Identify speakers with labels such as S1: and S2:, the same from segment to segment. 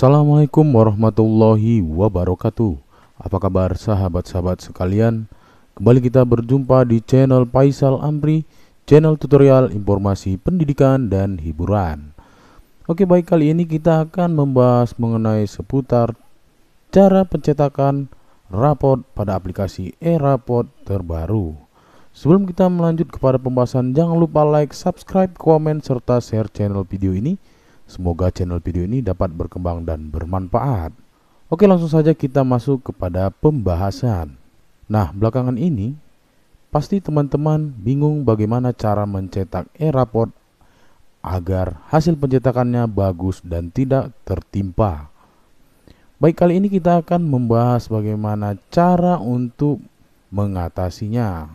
S1: Assalamualaikum warahmatullahi wabarakatuh Apa kabar sahabat-sahabat sekalian Kembali kita berjumpa di channel Paisal Amri Channel tutorial informasi pendidikan dan hiburan Oke baik kali ini kita akan membahas mengenai seputar Cara pencetakan raport pada aplikasi e raport terbaru Sebelum kita melanjut kepada pembahasan Jangan lupa like, subscribe, komen, serta share channel video ini Semoga channel video ini dapat berkembang dan bermanfaat. Oke, langsung saja kita masuk kepada pembahasan. Nah, belakangan ini pasti teman-teman bingung bagaimana cara mencetak e-raport agar hasil pencetakannya bagus dan tidak tertimpa. Baik, kali ini kita akan membahas bagaimana cara untuk mengatasinya.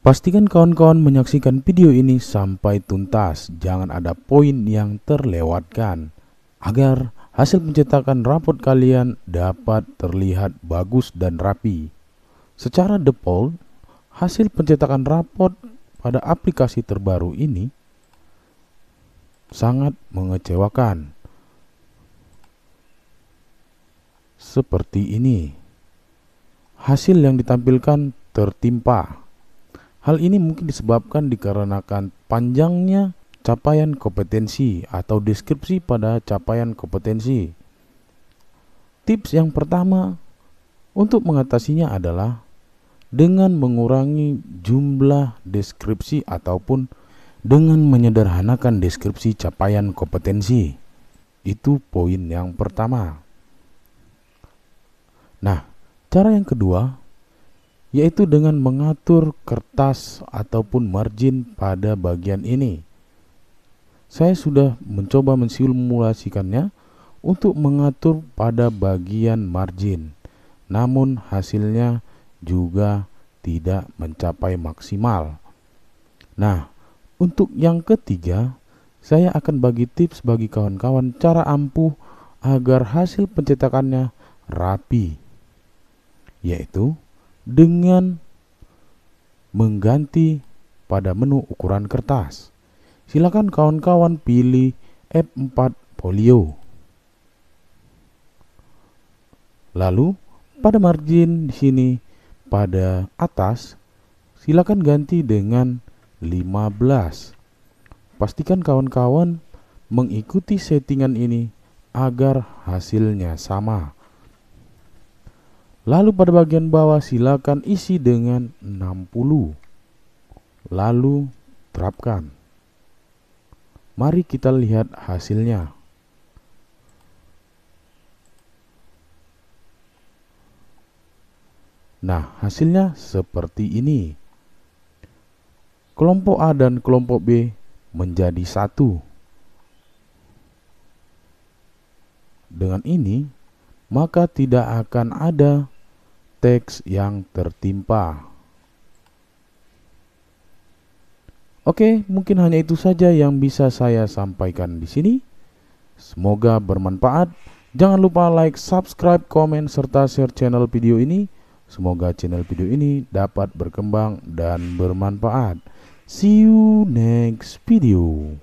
S1: Pastikan kawan-kawan menyaksikan video ini sampai tuntas, jangan ada poin yang terlewatkan, agar hasil pencetakan rapot kalian dapat terlihat bagus dan rapi. Secara default, hasil pencetakan rapot pada aplikasi terbaru ini sangat mengecewakan. Seperti ini, hasil yang ditampilkan tertimpa Hal ini mungkin disebabkan dikarenakan panjangnya capaian kompetensi atau deskripsi pada capaian kompetensi. Tips yang pertama untuk mengatasinya adalah dengan mengurangi jumlah deskripsi ataupun dengan menyederhanakan deskripsi capaian kompetensi. Itu poin yang pertama. Nah, cara yang kedua yaitu dengan mengatur kertas ataupun margin pada bagian ini. Saya sudah mencoba mensimulasikannya untuk mengatur pada bagian margin, namun hasilnya juga tidak mencapai maksimal. Nah, untuk yang ketiga, saya akan bagi tips bagi kawan-kawan cara ampuh agar hasil pencetakannya rapi, yaitu dengan mengganti pada menu ukuran kertas. Silakan kawan-kawan pilih F4 Folio. Lalu pada margin di sini pada atas silakan ganti dengan 15. Pastikan kawan-kawan mengikuti settingan ini agar hasilnya sama. Lalu pada bagian bawah silakan isi dengan 60. Lalu terapkan. Mari kita lihat hasilnya. Nah, hasilnya seperti ini. Kelompok A dan kelompok B menjadi satu. Dengan ini, maka tidak akan ada teks yang tertimpa. Oke, mungkin hanya itu saja yang bisa saya sampaikan di sini. Semoga bermanfaat. Jangan lupa like, subscribe, komen, serta share channel video ini. Semoga channel video ini dapat berkembang dan bermanfaat. See you next video.